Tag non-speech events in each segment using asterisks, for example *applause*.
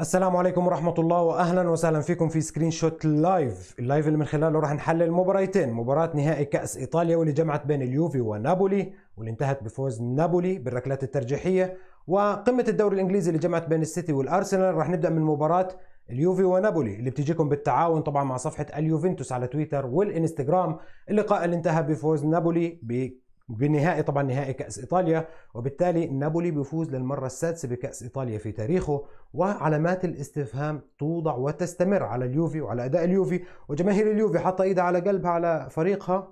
السلام عليكم ورحمة الله وأهلا وسهلا فيكم في سكرين شوت لايف اللايف اللي من خلاله راح نحلل مباريتين مباراة نهائي كأس إيطاليا واللي جمعت بين اليوفي ونابولي واللي انتهت بفوز نابولي بالركلات الترجيحية وقمة الدوري الإنجليزي اللي جمعت بين السيتي والأرسنال راح نبدأ من مباراة اليوفي ونابولي اللي بتجيكم بالتعاون طبعا مع صفحة اليوفنتوس على تويتر والإنستغرام اللقاء اللي انتهى بفوز نابولي ب بالنهائي طبعا نهائي كأس إيطاليا وبالتالي نابولي بيفوز للمرة السادسة بكأس إيطاليا في تاريخه وعلامات الاستفهام توضع وتستمر على اليوفي وعلى أداء اليوفي وجماهير اليوفي حاطة إيدها على قلبها على فريقها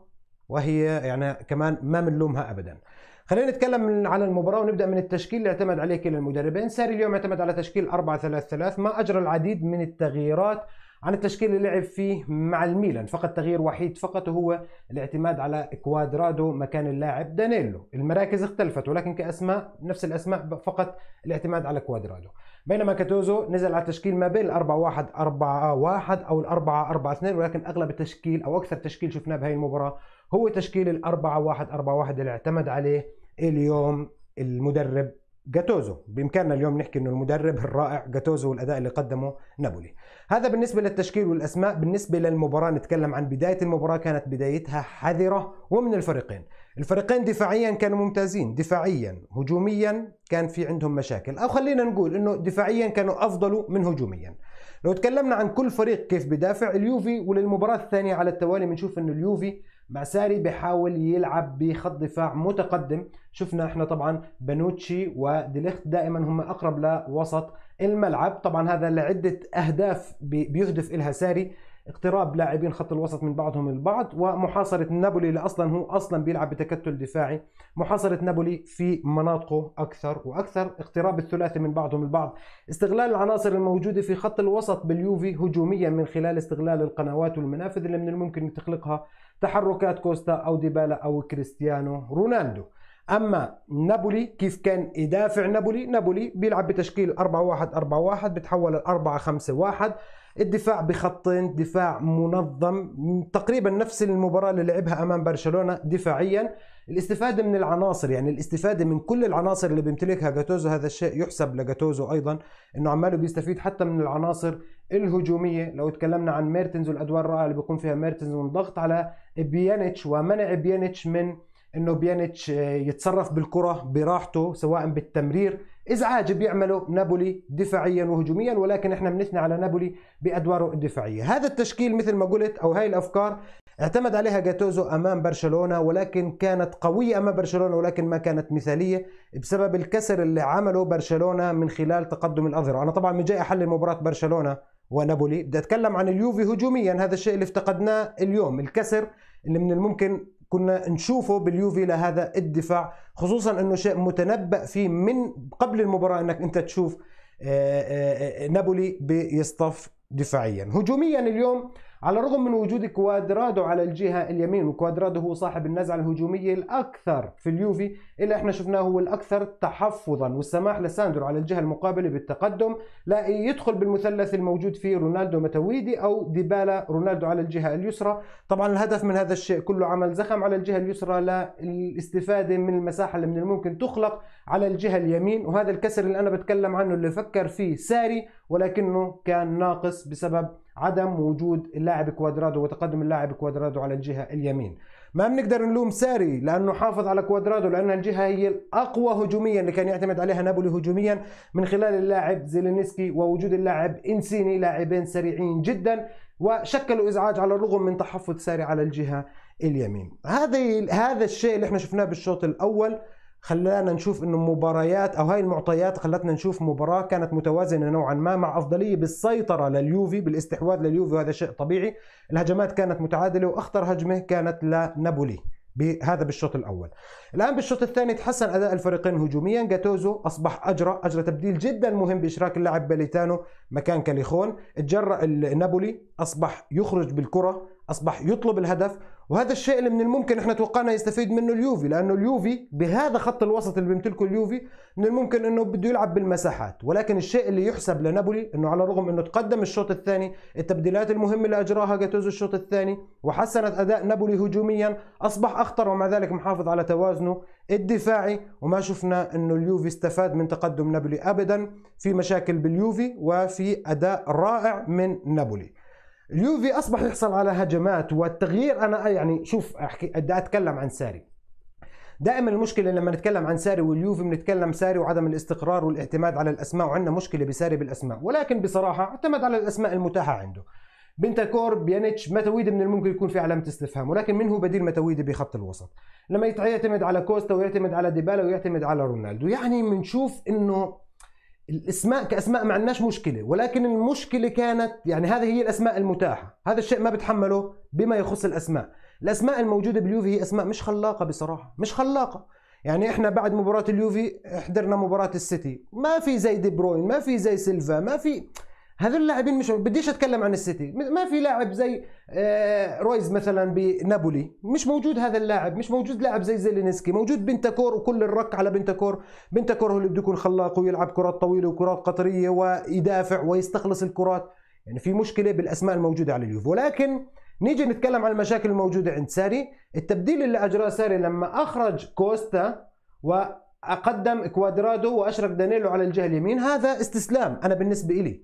وهي يعني كمان ما بنلومها أبدا خلينا نتكلم من على المباراة ونبدأ من التشكيل اللي اعتمد عليه كلا المدربين ساري اليوم اعتمد على تشكيل 4 3 3 ما أجرى العديد من التغييرات عن التشكيل اللي لعب فيه مع الميلان فقط تغيير وحيد فقط وهو الاعتماد على كوادرادو مكان اللاعب دانيلو المراكز اختلفت ولكن كأسماء نفس الأسماء فقط الاعتماد على كوادرادو بينما كاتوزو نزل على التشكيل ما بين 4 1 4 1 او ال 4 4 2 ولكن اغلب التشكيل او اكثر تشكيل شفناه بهي المباراه هو تشكيل ال 4 1 4 1 اللي اعتمد عليه اليوم المدرب جاتوزو بامكاننا اليوم نحكي انه المدرب الرائع جاتوزو والاداء اللي قدمه نابولي هذا بالنسبه للتشكيل والاسماء بالنسبه للمباراه نتكلم عن بدايه المباراه كانت بدايتها حذره ومن الفريقين الفريقين دفاعيا كانوا ممتازين دفاعيا هجوميا كان في عندهم مشاكل او خلينا نقول انه دفاعيا كانوا افضل من هجوميا لو تكلمنا عن كل فريق كيف بدافع اليوفي وللمباراه الثانيه على التوالي بنشوف انه اليوفي مع ساري بيحاول يلعب بخط دفاع متقدم شفنا احنا طبعا بنوتشي وديليخت دائما هم اقرب لوسط الملعب طبعا هذا لعدة اهداف بيهدف إلها ساري اقتراب لاعبين خط الوسط من بعضهم البعض ومحاصرة نابولي اللي أصلا هو أصلا بيلعب بتكتل دفاعي محاصرة نابولي في مناطقه أكثر وأكثر اقتراب الثلاثي من بعضهم البعض استغلال العناصر الموجودة في خط الوسط باليوفي هجوميا من خلال استغلال القنوات والمنافذ اللي من الممكن تخلقها تحركات كوستا أو ديبالا أو كريستيانو رونالدو اما نابولي كيف كان يدافع نابولي نابولي بيلعب بتشكيل 4 1 4 1 بتحول ل 4 5 1 الدفاع بخطين دفاع منظم تقريبا نفس المباراه اللي لعبها امام برشلونه دفاعيا الاستفاده من العناصر يعني الاستفاده من كل العناصر اللي بيمتلكها جاتوزو هذا الشيء يحسب لجاتوزو ايضا انه عماله بيستفيد حتى من العناصر الهجوميه لو تكلمنا عن ميرتنز والادوار الرائعه اللي بيقوم فيها ميرتنز والضغط على بيانيتش ومنع بيانيتش من انه بيانيتش آه، يتصرف بالكره براحته سواء بالتمرير ازعاج بيعمله نابولي دفاعيا وهجوميا ولكن احنا بنثنى على نابولي بادواره الدفاعيه هذا التشكيل مثل ما قلت او هاي الافكار اعتمد عليها جاتوزو امام برشلونه ولكن كانت قويه امام برشلونه ولكن ما كانت مثاليه بسبب الكسر اللي عمله برشلونه من خلال تقدم الاظهره انا طبعا من جاي احلل مباراه برشلونه ونابولي بدي اتكلم عن اليوفي هجوميا هذا الشيء اللي افتقدناه اليوم الكسر اللي من الممكن كنا نشوفه باليوفي لهذا الدفاع خصوصا انه شيء متنبأ فيه من قبل المباراه انك انت تشوف آه، آه، آه، نابولي بيصطف دفاعيا هجوميا اليوم على الرغم من وجود كوادرادو على الجهه اليمين وكوادرادو هو صاحب النزعه الهجوميه الاكثر في اليوفي اللي احنا شفناه هو الاكثر تحفظا والسماح لساندرو على الجهه المقابله بالتقدم لا يدخل بالمثلث الموجود فيه رونالدو متويدي او ديبالا رونالدو على الجهه اليسرى طبعا الهدف من هذا الشيء كله عمل زخم على الجهه اليسرى للاستفاده من المساحه اللي من الممكن تخلق على الجهه اليمين وهذا الكسر اللي انا بتكلم عنه اللي فكر فيه ساري ولكنه كان ناقص بسبب عدم وجود اللاعب كوادرادو وتقدم اللاعب كوادرادو على الجهه اليمين ما بنقدر نلوم ساري لانه حافظ على كوادرادو لان الجهه هي الاقوى هجوميا اللي كان يعتمد عليها نابولي هجوميا من خلال اللاعب زيلينسكي ووجود اللاعب انسيني لاعبين سريعين جدا وشكلوا ازعاج على الرغم من تحفظ ساري على الجهه اليمين هذه هذا الشيء اللي احنا شفناه بالشوط الاول خلانا نشوف انه مباريات او هاي المعطيات خلتنا نشوف مباراه كانت متوازنه نوعا ما مع افضليه بالسيطره لليوفي بالاستحواذ لليوفي وهذا شيء طبيعي الهجمات كانت متعادله واخطر هجمه كانت لنابولي بهذا بالشوط الاول الان بالشوط الثاني تحسن اداء الفريقين هجوميا جاتوزو اصبح اجرى اجرى تبديل جدا مهم باشراك اللاعب باليتانو مكان كاليخون تجرأ النابولي اصبح يخرج بالكره اصبح يطلب الهدف وهذا الشيء اللي من الممكن احنا توقعنا يستفيد منه اليوفي لانه اليوفي بهذا خط الوسط اللي بيمتلكه اليوفي من الممكن انه بده يلعب بالمساحات ولكن الشيء اللي يحسب لنابولي انه على الرغم انه تقدم الشوط الثاني التبديلات المهمه اللي اجراها جاتوزو الشوط الثاني وحسنت اداء نابولي هجوميا اصبح اخطر ومع ذلك محافظ على توازنه الدفاعي وما شفنا انه اليوفي استفاد من تقدم نابولي ابدا في مشاكل باليوفي وفي اداء رائع من نابولي اليوفي اصبح يحصل على هجمات والتغيير انا يعني شوف احكي بدي اتكلم عن ساري دائما المشكله لما نتكلم عن ساري واليوفي بنتكلم ساري وعدم الاستقرار والاعتماد على الاسماء وعندنا مشكله بساري بالاسماء ولكن بصراحه اعتمد على الاسماء المتاحه عنده بنتاكور بيانيتش متويدي من الممكن يكون في علامه استفهام ولكن من هو بديل متويدي بخط الوسط لما يعتمد على كوستا ويعتمد على ديبالا ويعتمد على رونالدو يعني بنشوف انه الاسماء كاسماء ما عندناش مشكله ولكن المشكله كانت يعني هذه هي الاسماء المتاحه هذا الشيء ما بتحمله بما يخص الاسماء الاسماء الموجوده باليوفي هي اسماء مش خلاقه بصراحه مش خلاقه يعني احنا بعد مباراه اليوفي حضرنا مباراه السيتي ما في زي دي بروين ما في زي سيلفا ما في هذول اللاعبين مش بديش اتكلم عن السيتي ما في لاعب زي آه، رويز مثلا بنابولي مش موجود هذا اللاعب مش موجود لاعب زي زيلينسكي موجود بنتاكور وكل الرك على بنتاكور بنتاكور هو اللي بده يكون خلاق ويلعب كرات طويله وكرات قطريه ويدافع ويستخلص الكرات يعني في مشكله بالاسماء الموجوده على اليوف ولكن نيجي نتكلم عن المشاكل الموجوده عند ساري التبديل اللي اجراه ساري لما اخرج كوستا وقدم كوادرادو وأشرف دانيلو على الجهة اليمين هذا استسلام أنا بالنسبة لي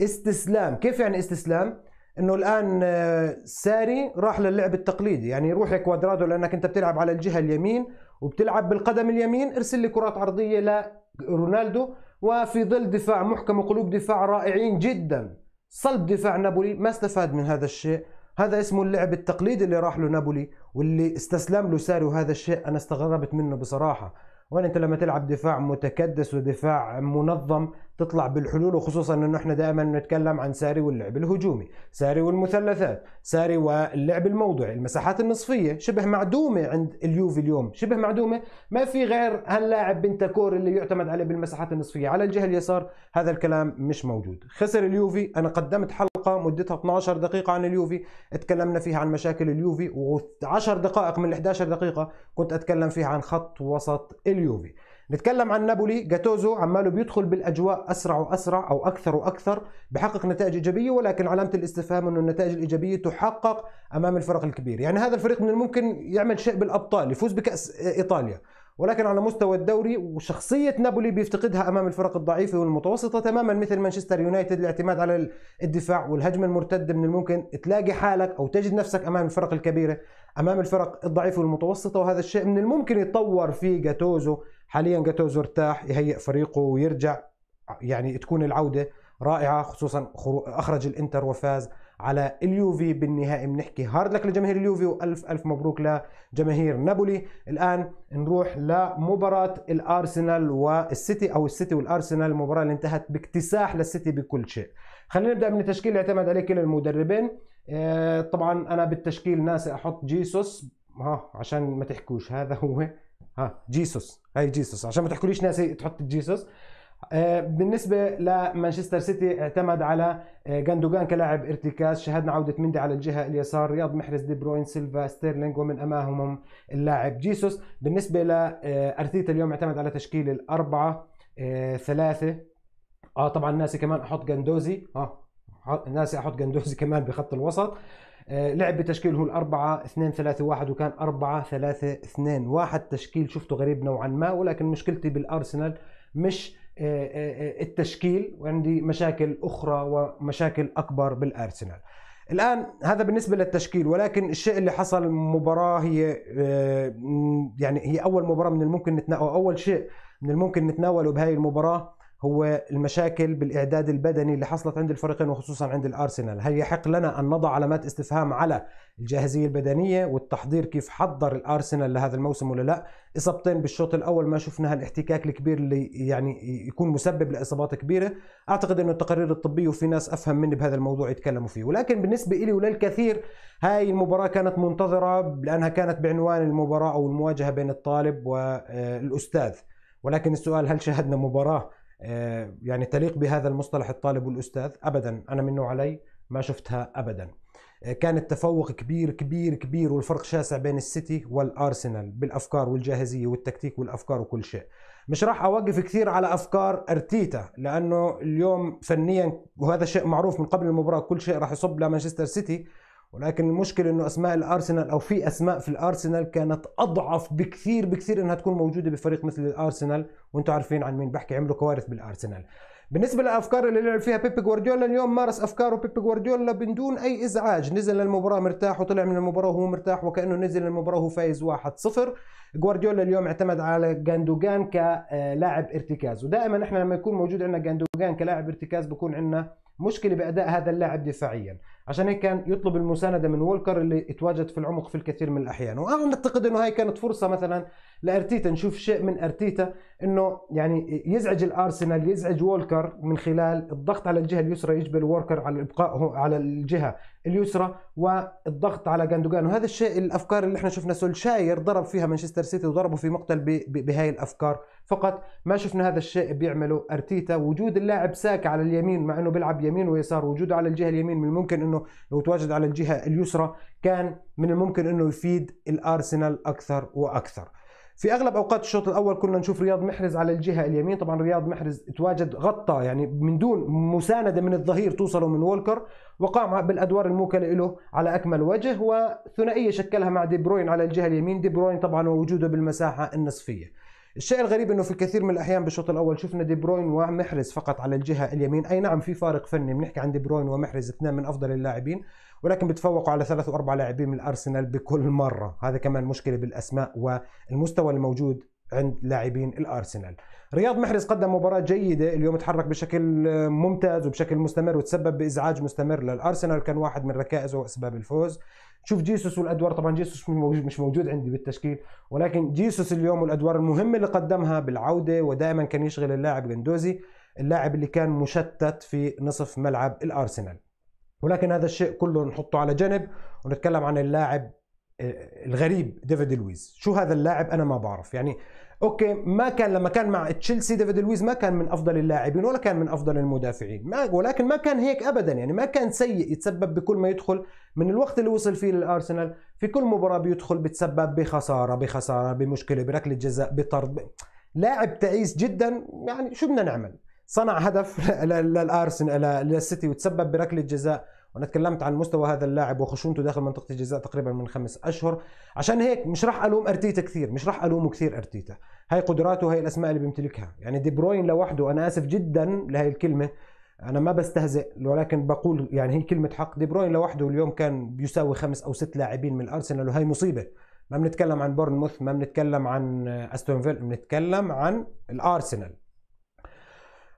استسلام كيف يعني استسلام انه الان آه، ساري راح للعب التقليدي يعني روح يا كوادرادو لانك انت بتلعب على الجهه اليمين وبتلعب بالقدم اليمين ارسل لي كرات عرضيه لرونالدو وفي ظل دفاع محكم وقلوب دفاع رائعين جدا صلب دفاع نابولي ما استفاد من هذا الشيء هذا اسمه اللعب التقليدي اللي راح له نابولي واللي استسلم له ساري وهذا الشيء انا استغربت منه بصراحه وين انت لما تلعب دفاع متكدس ودفاع منظم تطلع بالحلول وخصوصا انه احنا دائما نتكلم عن ساري واللعب الهجومي، ساري والمثلثات، ساري واللعب الموضعي، المساحات النصفيه شبه معدومه عند اليوفي اليوم، شبه معدومه، ما في غير هاللاعب بنتاكور اللي يعتمد عليه بالمساحات النصفيه، على الجهه اليسار هذا الكلام مش موجود، خسر اليوفي انا قدمت حل حلقه مدتها 12 دقيقه عن اليوفي اتكلمنا فيها عن مشاكل اليوفي و10 دقائق من ال 11 دقيقه كنت اتكلم فيها عن خط وسط اليوفي نتكلم عن نابولي جاتوزو عماله بيدخل بالاجواء اسرع واسرع او اكثر واكثر بحقق نتائج ايجابيه ولكن علامه الاستفهام انه النتائج الايجابيه تحقق امام الفرق الكبيره يعني هذا الفريق من الممكن يعمل شيء بالابطال يفوز بكاس ايطاليا ولكن على مستوى الدوري وشخصية نابولي بيفتقدها أمام الفرق الضعيفة والمتوسطة تماما مثل مانشستر يونايتد الاعتماد على الدفاع والهجمة المرتدة من الممكن تلاقي حالك أو تجد نفسك أمام الفرق الكبيرة أمام الفرق الضعيفة والمتوسطة وهذا الشيء من الممكن يتطور في جاتوزو حاليا جاتوزو ارتاح يهيئ فريقه ويرجع يعني تكون العودة رائعة خصوصا أخرج الإنتر وفاز على اليوفي بالنهائي بنحكي هارد لك لجماهير اليوفي والف الف مبروك لجماهير نابولي الان نروح لمباراه الارسنال والسيتي او السيتي والارسنال المباراه اللي انتهت باكتساح للسيتي بكل شيء خلينا نبدا من التشكيل اللي اعتمد عليه كلا المدربين آه، طبعا انا بالتشكيل ناسي احط جيسوس ها عشان ما تحكوش هذا هو ها جيسوس هاي جيسوس عشان ما تحكوليش ناسي تحط جيسوس آه، بالنسبة لمانشستر سيتي اعتمد على آه، جاندوجان كلاعب ارتكاز شاهدنا عودة مندي على الجهة اليسار رياض محرز دي بروين سيلفا ستيرلينج ومن أمامهم اللاعب جيسوس بالنسبة لأرتيتا آه، اليوم اعتمد على تشكيل الأربعة ثلاثة اه طبعا ناسي كمان احط جندوزي اه ناسي احط جندوزي *laughs* كمان بخط الوسط لعب بتشكيل هو الأربعة اثنين ثلاثة واحد وكان أربعة ثلاثة اثنين واحد تشكيل شفته غريب نوعا ما ولكن مشكلتي بالأرسنال مش التشكيل وعندي مشاكل اخرى ومشاكل اكبر بالارسنال الان هذا بالنسبه للتشكيل ولكن الشيء اللي حصل المباراه هي آه، يعني هي اول مباراه من الممكن أو اول شيء من الممكن نتناوله بهاي المباراه هو المشاكل بالاعداد البدني اللي حصلت عند الفريقين وخصوصا عند الارسنال، هل يحق لنا ان نضع علامات استفهام على الجاهزيه البدنيه والتحضير كيف حضر الارسنال لهذا الموسم ولا لا؟ اصابتين بالشوط الاول ما شفنا هالاحتكاك الكبير اللي يعني يكون مسبب لاصابات كبيره، اعتقد انه التقارير الطبيه وفي ناس افهم مني بهذا الموضوع يتكلموا فيه، ولكن بالنسبه لي وللكثير هاي المباراه كانت منتظره لانها كانت بعنوان المباراه او المواجهه بين الطالب والاستاذ، ولكن السؤال هل شاهدنا مباراه آه، يعني تليق بهذا المصطلح الطالب والاستاذ ابدا انا منه علي ما شفتها ابدا آه، كان التفوق كبير كبير كبير والفرق شاسع بين السيتي والارسنال بالافكار والجاهزيه والتكتيك والافكار وكل شيء مش راح اوقف كثير على افكار ارتيتا لانه اليوم فنيا وهذا شيء معروف من قبل المباراه كل شيء راح يصب لمانشستر سيتي ولكن المشكله انه اسماء الارسنال او في اسماء في الارسنال كانت اضعف بكثير بكثير انها تكون موجوده بفريق مثل الارسنال وانتم عارفين عن مين بحكي عملوا كوارث بالارسنال بالنسبه للافكار اللي لعب فيها بيب جوارديولا اليوم مارس افكاره بيب جوارديولا من دون اي ازعاج نزل للمباراه مرتاح وطلع من المباراه وهو مرتاح وكانه نزل للمباراه وهو فايز 1-0 جوارديولا اليوم اعتمد على جاندوجان كلاعب ارتكاز ودائما احنا لما يكون موجود عندنا جاندوجان كلاعب ارتكاز بكون عندنا مشكله باداء هذا اللاعب دفاعيا عشان هيك كان يطلب المسانده من وولكر اللي تواجد في العمق في الكثير من الاحيان وانا اعتقد انه هاي كانت فرصه مثلا لارتيتا نشوف شيء من ارتيتا انه يعني يزعج الارسنال يزعج وولكر من خلال الضغط على الجهه اليسرى يجبر وولكر على الابقاء على الجهه اليسرى والضغط على جاندوجان وهذا الشيء الافكار اللي احنا شفنا سولشاير ضرب فيها مانشستر سيتي وضربه في مقتل بهاي الافكار فقط ما شفنا هذا الشيء بيعمله ارتيتا وجود اللاعب ساكا على اليمين مع انه بيلعب يمين ويسار وجوده على الجهه اليمين من الممكن انه لو تواجد على الجهه اليسرى كان من الممكن انه يفيد الارسنال اكثر واكثر في اغلب اوقات الشوط الاول كنا نشوف رياض محرز على الجهه اليمين طبعا رياض محرز تواجد غطى يعني من دون مسانده من الظهير توصله من وولكر وقام بالادوار الموكله له على اكمل وجه وثنائيه شكلها مع دي بروين على الجهه اليمين دي بروين طبعا ووجوده بالمساحه النصفيه الشيء الغريب انه في كثير من الاحيان بالشوط الاول شفنا دي بروين ومحرز فقط على الجهه اليمين اي نعم في فارق فني بنحكي عن دي بروين ومحرز اثنين من افضل اللاعبين ولكن بتفوقوا على ثلاث واربع لاعبين من الارسنال بكل مره هذا كمان مشكله بالاسماء والمستوى الموجود عند لاعبين الارسنال. رياض محرز قدم مباراة جيدة اليوم تحرك بشكل ممتاز وبشكل مستمر وتسبب بازعاج مستمر للارسنال كان واحد من ركائزه واسباب الفوز. شوف جيسوس والادوار طبعا جيسوس مش موجود عندي بالتشكيل ولكن جيسوس اليوم والادوار المهمة اللي قدمها بالعودة ودائما كان يشغل اللاعب غندوزي اللاعب اللي كان مشتت في نصف ملعب الارسنال. ولكن هذا الشيء كله نحطه على جنب ونتكلم عن اللاعب الغريب ديفيد لويز شو هذا اللاعب انا ما بعرف يعني اوكي ما كان لما كان مع تشيلسي ديفيد لويز ما كان من افضل اللاعبين ولا كان من افضل المدافعين ما ولكن ما كان هيك ابدا يعني ما كان سيء يتسبب بكل ما يدخل من الوقت اللي وصل فيه للارسنال في كل مباراه بيدخل بتسبب بخساره بخساره بمشكله بركله جزاء بطرد لاعب تعيس جدا يعني شو بدنا نعمل صنع هدف *laughs* للارسنال للسيتي وتسبب بركله جزاء وانا تكلمت عن مستوى هذا اللاعب وخشونته داخل منطقه الجزاء تقريبا من خمس اشهر عشان هيك مش راح الوم ارتيتا كثير مش راح الومه كثير ارتيتا هاي قدراته هاي الاسماء اللي بيمتلكها يعني دي بروين لوحده انا اسف جدا لهي الكلمه انا ما بستهزئ ولكن بقول يعني هي كلمه حق دي بروين لوحده اليوم كان بيساوي خمس او ست لاعبين من الارسنال وهي مصيبه ما بنتكلم عن بورنموث ما بنتكلم عن استون فيل بنتكلم عن الارسنال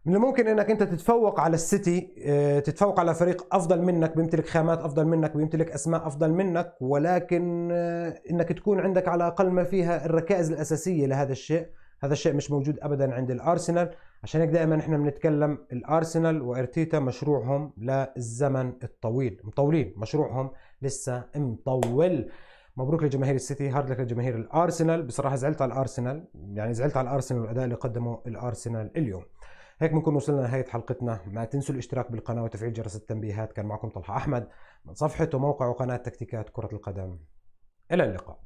من الممكن انك انت تتفوق على السيتي آه، تتفوق على فريق افضل منك بيمتلك خامات افضل منك بيمتلك اسماء افضل منك ولكن آه، انك تكون عندك على اقل ما فيها الركائز الاساسيه لهذا الشيء هذا الشيء مش موجود ابدا عند الارسنال عشان هيك دائما احنا بنتكلم الارسنال وارتيتا مشروعهم للزمن الطويل مطولين مشروعهم لسه مطول مبروك لجماهير السيتي هارد لك لجماهير الارسنال بصراحه زعلت على الارسنال يعني زعلت على الارسنال والاداء اللي قدمه الارسنال اليوم هيك بنكون وصلنا لنهايه حلقتنا ما تنسوا الاشتراك بالقناه وتفعيل جرس التنبيهات كان معكم طلحه احمد من صفحه وموقع وقناه تكتيكات كره القدم الى اللقاء